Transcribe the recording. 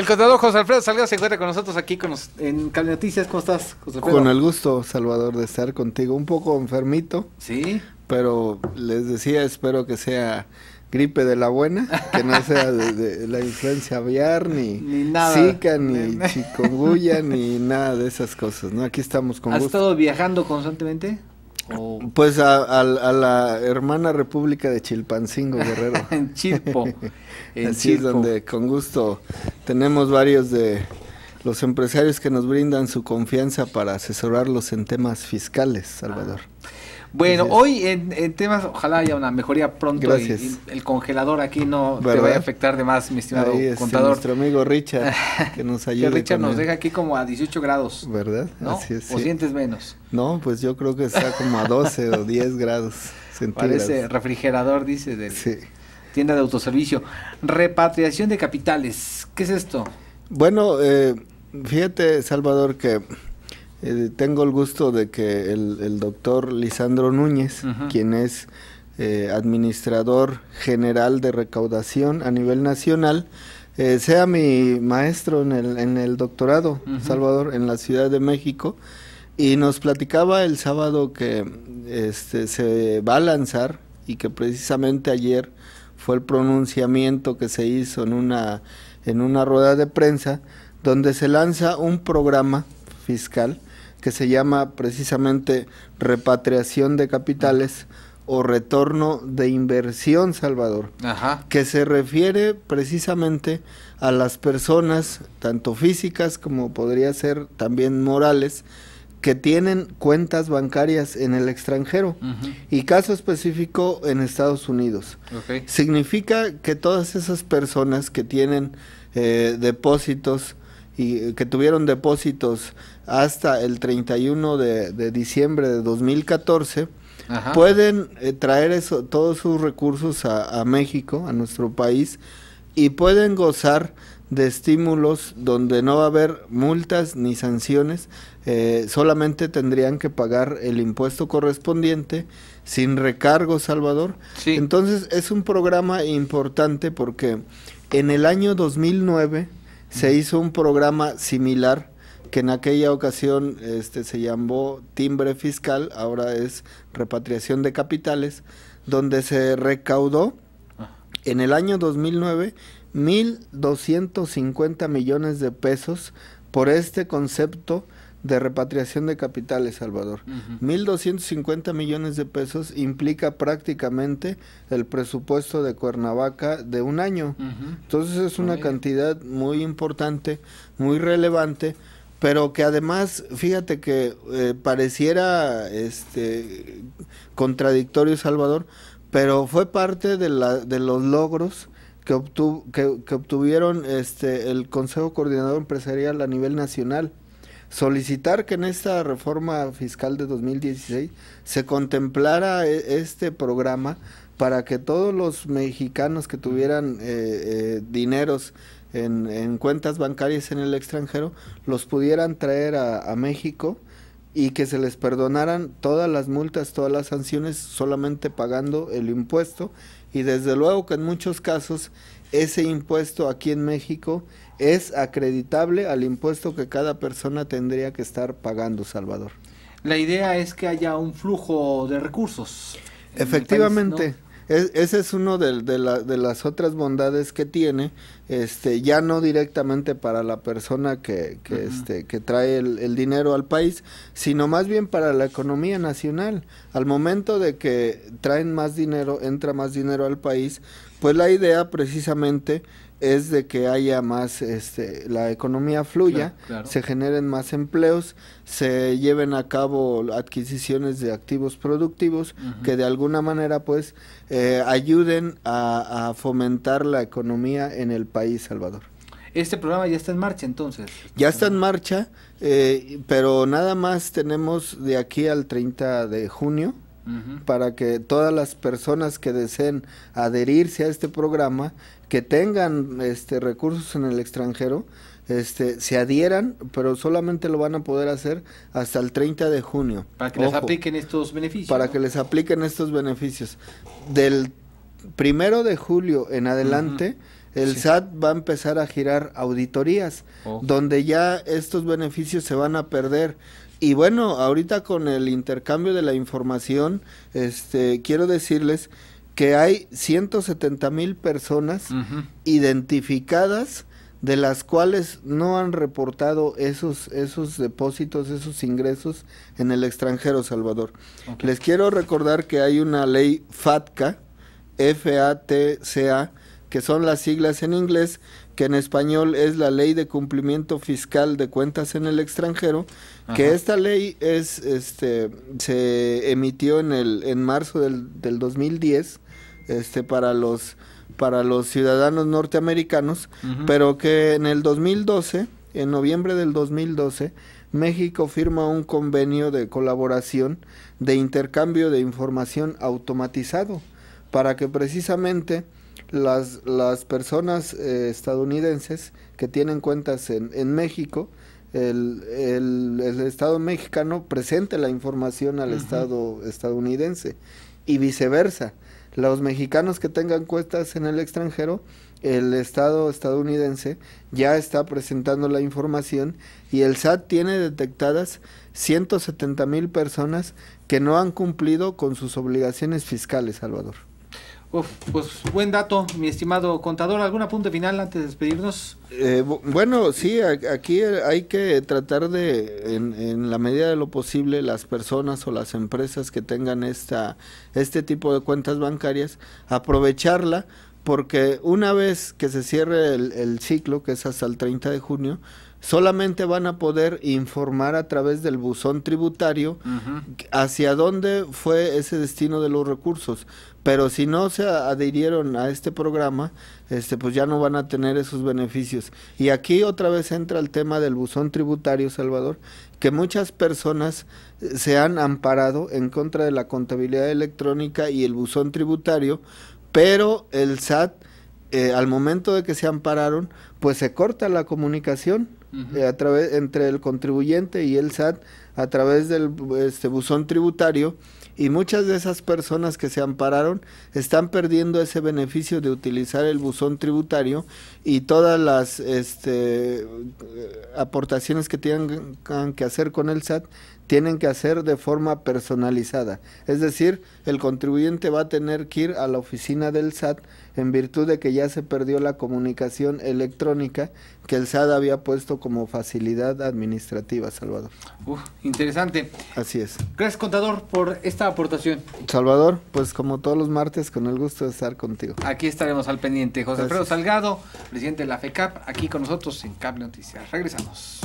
El contador José Alfredo Salgado se encuentra con nosotros aquí con en Cable Noticias. ¿Cómo estás, Con el gusto, Salvador, de estar contigo. Un poco enfermito. Sí. Pero les decía, espero que sea gripe de la buena, que no sea de, la influencia aviar, ni, ni nada. ni chikungunya, ni nada de esas cosas, ¿no? Aquí estamos con ¿Has estado viajando constantemente? Pues a, la hermana República de Chilpancingo, Guerrero. en Chilpo. En donde con gusto tenemos varios de los empresarios que nos brindan su confianza para asesorarlos en temas fiscales, Salvador. Ah. Bueno, hoy en, temas, ojalá haya una mejoría pronto y, el congelador aquí no te vaya a afectar de más, mi estimado contador. nuestro amigo Richard, que nos ayuda. Richard nos deja aquí como a 18 grados. ¿Verdad? Así es, ¿O sientes menos? No, pues yo creo que está como a 12 o 10 grados centígrados. Parece refrigerador, dice, de tienda de autoservicio. Repatriación de capitales, ¿qué es esto? Bueno, eh, fíjate, Salvador, que eh, tengo el gusto de que el, doctor Lisandro Núñez, quien es eh, administrador general de recaudación a nivel nacional, eh, sea mi maestro en el, doctorado, Salvador, en la Ciudad de México. Y nos platicaba el sábado que este, se va a lanzar y que precisamente ayer fue el pronunciamiento que se hizo en una, en una rueda de prensa donde se lanza un programa fiscal que se llama precisamente repatriación de capitales o retorno de inversión, Salvador, Ajá. que se refiere precisamente a las personas, tanto físicas como podría ser también morales, que tienen cuentas bancarias en el extranjero y caso específico en Estados Unidos. Significa que todas esas personas que tienen eh, depósitos y eh, que tuvieron depósitos hasta el 31 de, de diciembre de 2014, pueden eh, traer eso, todos sus recursos a, México, a nuestro país, y pueden gozar de estímulos donde no va a haber multas ni sanciones, eh, solamente tendrían que pagar el impuesto correspondiente sin recargo, Salvador. Entonces es un programa importante porque en el año 2009 se hizo un programa similar que en aquella ocasión este, se llamó timbre fiscal, ahora es repatriación de capitales, donde se recaudó en el año 2009 1.250 millones de pesos por este concepto de repatriación de capitales, Salvador. mil 1.250 millones de pesos implica prácticamente el presupuesto de Cuernavaca de un año. Entonces es una cantidad muy importante, muy relevante, pero que además, fíjate que eh, pareciera este contradictorio, Salvador, pero fue parte de, la, de los logros que, obtuvo, que obtuvieron este, el Consejo Coordinador Empresarial a nivel nacional solicitar que en esta reforma fiscal de 2016 se contemplara e, este programa para que todos los mexicanos que tuvieran eh, eh, dineros en, cuentas bancarias en el extranjero los pudieran traer a México y que se les perdonaran todas las multas, todas las sanciones, solamente pagando el impuesto. Y desde luego que en muchos casos ese impuesto aquí en México es acreditable al impuesto que cada persona tendría que estar pagando, Salvador. La idea es que haya un flujo de recursos. Efectivamente ese es uno de, las otras bondades que tiene, este, ya no directamente para la persona que, que este, trae el, dinero al país, sino más bien para la economía nacional. Al momento de que traen más dinero, entra más dinero al país, pues la idea precisamente es de que haya más, este, la economía fluya, se generen más empleos, se lleven a cabo adquisiciones de activos productivos que de alguna manera pues eh, ayuden a, fomentar la economía en el país, Salvador. Este programa ya está en marcha entonces. Ya está en marcha, eh, pero nada más tenemos de aquí al 30 de junio para que todas las personas que deseen adherirse a este programa que tengan este, recursos en el extranjero este, se adhieran, pero solamente lo van a poder hacer hasta el 30 de junio. Para que les apliquen estos beneficios. Para que les apliquen estos beneficios. Del primero de julio en adelante, el SAT va a empezar a girar auditorías, donde ya estos beneficios se van a perder. Y bueno, ahorita con el intercambio de la información, este, quiero decirles que hay 170 mil personas identificadas de las cuales no han reportado esos, esos depósitos, esos ingresos en el extranjero, Salvador. Les quiero recordar que hay una ley FATCA, F-A-T-C-A, que son las siglas en inglés, que en español es la ley de cumplimiento fiscal de cuentas en el extranjero, que esta ley es, este, se emitió en, el, en marzo del, 2010 este, para, los, para los ciudadanos norteamericanos, pero que en el 2012, en noviembre del 2012, México firma un convenio de colaboración de intercambio de información automatizado para que precisamente las, las personas eh, estadounidenses que tienen cuentas en, en México, el, el, Estado mexicano presente la información al Estado estadounidense y viceversa. Los mexicanos que tengan cuentas en el extranjero, el Estado estadounidense ya está presentando la información y el SAT tiene detectadas 170 mil personas que no han cumplido con sus obligaciones fiscales, Salvador pues buen dato, mi estimado contador. ¿Algún apunte final antes de despedirnos? Eh, bueno, sí, aquí eh, hay que tratar de, en, la medida de lo posible, las personas o las empresas que tengan esta, este tipo de cuentas bancarias, aprovecharla, porque una vez que se cierre el, el ciclo, que es hasta el 30 de junio, solamente van a poder informar a través del buzón tributario hacia dónde fue ese destino de los recursos. Pero si no se adhirieron a este programa, este, pues ya no van a tener esos beneficios. Y aquí otra vez entra el tema del buzón tributario, Salvador, que muchas personas eh, se han amparado en contra de la contabilidad electrónica y el buzón tributario, pero el SAT, eh, al momento de que se ampararon, pues se corta la comunicación eh, a través entre el contribuyente y el SAT a través del este, buzón tributario y muchas de esas personas que se ampararon están perdiendo ese beneficio de utilizar el buzón tributario y todas las este, aportaciones que tienen que hacer con el SAT tienen que hacer de forma personalizada. Es decir, el contribuyente va a tener que ir a la oficina del SAT en virtud de que ya se perdió la comunicación electrónica que el SAT había puesto como facilidad administrativa, Salvador. Interesante. Así es. Gracias, contador, por esta aportación. Salvador, pues como todos los martes, con el gusto de estar contigo. Aquí estaremos al pendiente. José Alfredo Salgado, presidente de la FECAP, aquí con nosotros en CAP Noticias. Regresamos.